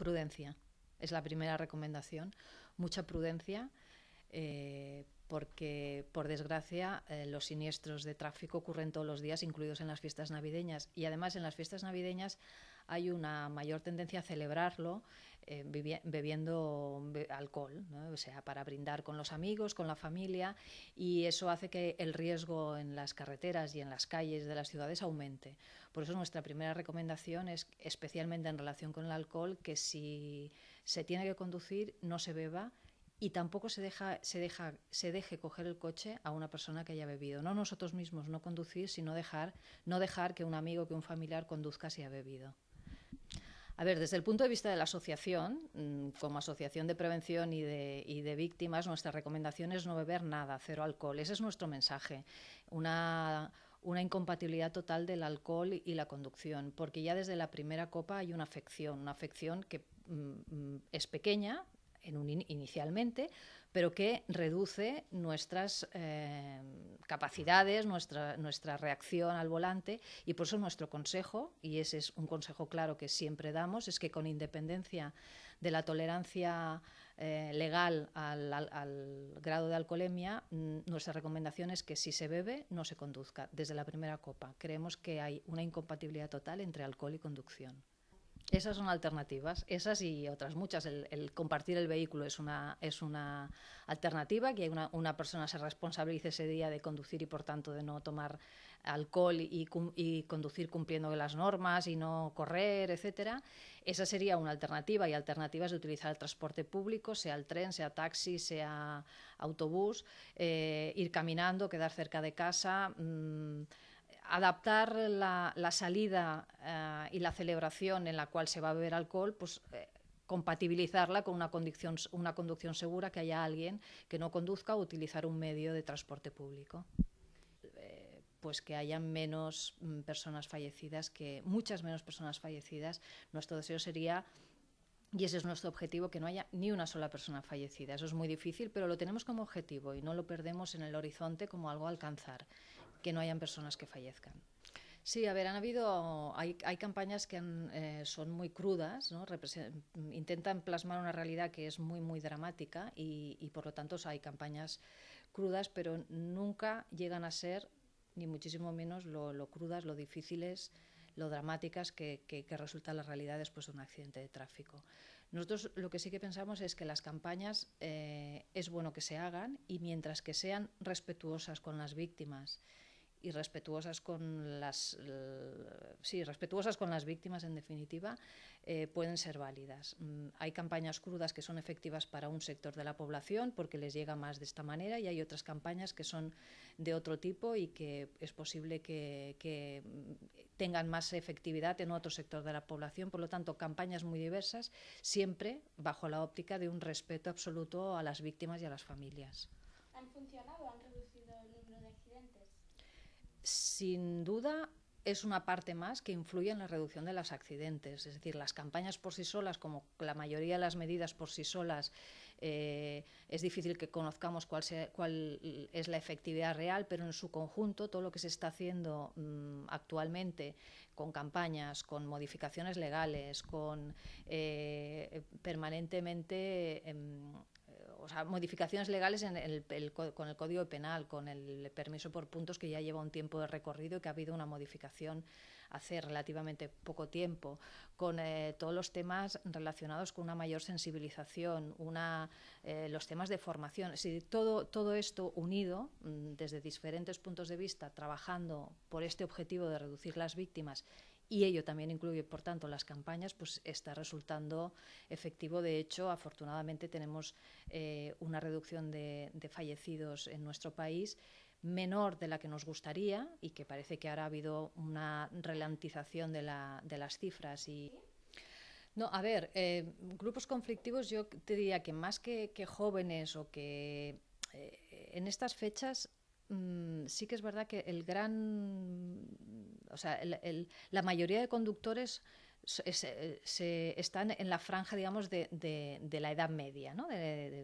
Prudencia, es la primera recomendación. Mucha prudencia. Eh, porque por desgracia eh, los siniestros de tráfico ocurren todos los días, incluidos en las fiestas navideñas. Y además en las fiestas navideñas hay una mayor tendencia a celebrarlo eh, bebiendo alcohol, o sea, para brindar con los amigos, con la familia, y eso hace que el riesgo en las carreteras y en las calles de las ciudades aumente. Por eso nuestra primera recomendación es, especialmente en relación con el alcohol, que si se tiene que conducir no se beba y tampoco se deja, deja, se deje coger el coche a una persona que haya bebido. No nosotros mismos, no conducir, sino dejar, no dejar que un amigo, que un familiar conduzca si ha bebido. A ver, desde el punto de vista de la asociación, mm, como asociación de prevención y de, víctimas, nuestra recomendación es no beber nada, cero alcohol. Ese es nuestro mensaje. Una, incompatibilidad total del alcohol y la conducción, porque ya desde la primera copa hay una afección, una afección que mm, mm, es pequeña, inicialmente, pero que reduce nuestras eh, capacidades, nuestra, reacción al volante. Y por eso nuestro consejo, y ese es un consejo claro que siempre damos, es que con independencia de la tolerancia eh, legal al, al, grado de alcoholemia, mm, nuestra recomendación es que si se bebe, no se conduzca desde la primera copa. Creemos que hay una incompatibilidad total entre alcohol y conducción. Esas son alternativas, esas y otras muchas. El, compartir el vehículo es una, es una alternativa, que una, una, persona se responsabilice ese día de conducir y por tanto de no tomar alcohol y, conducir cumpliendo las normas y no correr, etcétera. Esa sería una alternativa y alternativas de utilizar el transporte público, sea el tren, sea taxi, sea autobús, eh, ir caminando, quedar cerca de casa. Mm, adaptar la, salida eh, y la celebración en la cual se va a beber alcohol, pues eh, compatibilizarla con una conducción, una conducción segura, que haya alguien que no conduzca o utilizar un medio de transporte público. Eh, pues que haya menos mm, personas fallecidas, que muchas menos personas fallecidas. Nuestro deseo sería y ese es nuestro objetivo, que no haya ni una sola persona fallecida. Eso es muy difícil, pero lo tenemos como objetivo y no lo perdemos en el horizonte como algo a alcanzar que no hayan personas que fallezcan. Sí, a ver, han habido, hay, campañas que eh, son muy crudas, intentan plasmar una realidad que es muy, muy dramática y, por lo tanto hay campañas crudas, pero nunca llegan a ser, ni muchísimo menos, lo, crudas, lo difíciles, lo dramáticas que, resulta la realidad después de un accidente de tráfico. Nosotros lo que sí que pensamos es que las campañas eh, es bueno que se hagan y mientras que sean respetuosas con las víctimas y respetuosas con las, sí, respetuosas con las víctimas, en definitiva, eh, pueden ser válidas. Mm, hay campañas crudas que son efectivas para un sector de la población porque les llega más de esta manera y hay otras campañas que son de otro tipo y que es posible que, mm, tengan más efectividad en otro sector de la población. Por lo tanto, campañas muy diversas, siempre bajo la óptica de un respeto absoluto a las víctimas y a las familias. ¿Han funcionado? ¿Han sin duda es una parte más que influye en la reducción de los accidentes. Es decir, las campañas por sí solas, como la mayoría de las medidas por sí solas, eh, es difícil que conozcamos cuál, es la efectividad real, pero en su conjunto, todo lo que se está haciendo mm, actualmente con campañas, con modificaciones legales, con eh, permanentemente em, o sea, modificaciones legales con el Código Penal, con el permiso por puntos que ya lleva un tiempo de recorrido y que ha habido una modificación hace relativamente poco tiempo, con eh, todos los temas relacionados con una mayor sensibilización, una, eh, los temas de formación. todo, todo esto unido mm, desde diferentes puntos de vista, trabajando por este objetivo de reducir las víctimas y ello también incluye, por tanto, las campañas, pues está resultando efectivo. De hecho, afortunadamente tenemos eh, una reducción de, fallecidos en nuestro país menor de la que nos gustaría y que parece que ahora ha habido una relantización de, las cifras y no, a ver, eh, grupos conflictivos yo te diría que más que, jóvenes o que eh, en estas fechas Mm, sí que es verdad que el gran, o sea, el, la mayoría de conductores eh, se, están en la franja, digamos, de, la edad media, ¿no?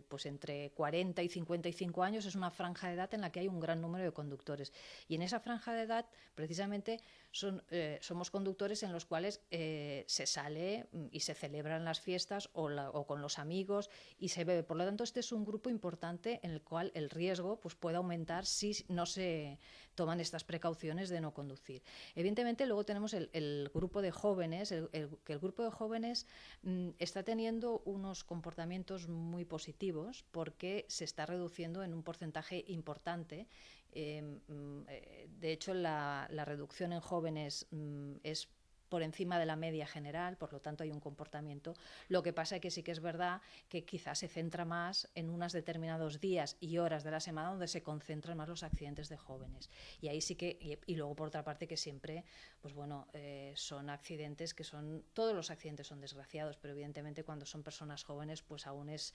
pues entre 40 y 55 años es una franja de edad en la que hay un gran número de conductores. Y en esa franja de edad, precisamente, son, eh, somos conductores en los cuales eh, se sale mm, y se celebran las fiestas o, con los amigos y se bebe. Por lo tanto, este es un grupo importante en el cual el riesgo pues, puede aumentar si no se toman estas precauciones de no conducir. Evidentemente, luego tenemos el, el grupo de jóvenes, el el, que el grupo de jóvenes mm, está teniendo unos comportamientos muy positivos porque se está reduciendo en un porcentaje importante. Em, mm, eh, de hecho, la, reducción en jóvenes mm, es por encima de la media general, por lo tanto hay un comportamiento. Lo que pasa es que sí que es verdad que quizás se centra más en unos determinados días y horas de la semana donde se concentran más los accidentes de jóvenes. Y ahí sí que, y, luego por otra parte que siempre, pues bueno, eh, son accidentes que son, todos los accidentes son desgraciados, pero evidentemente cuando son personas jóvenes, pues aún es,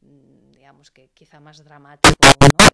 mm, digamos que quizá más dramático, ¿no?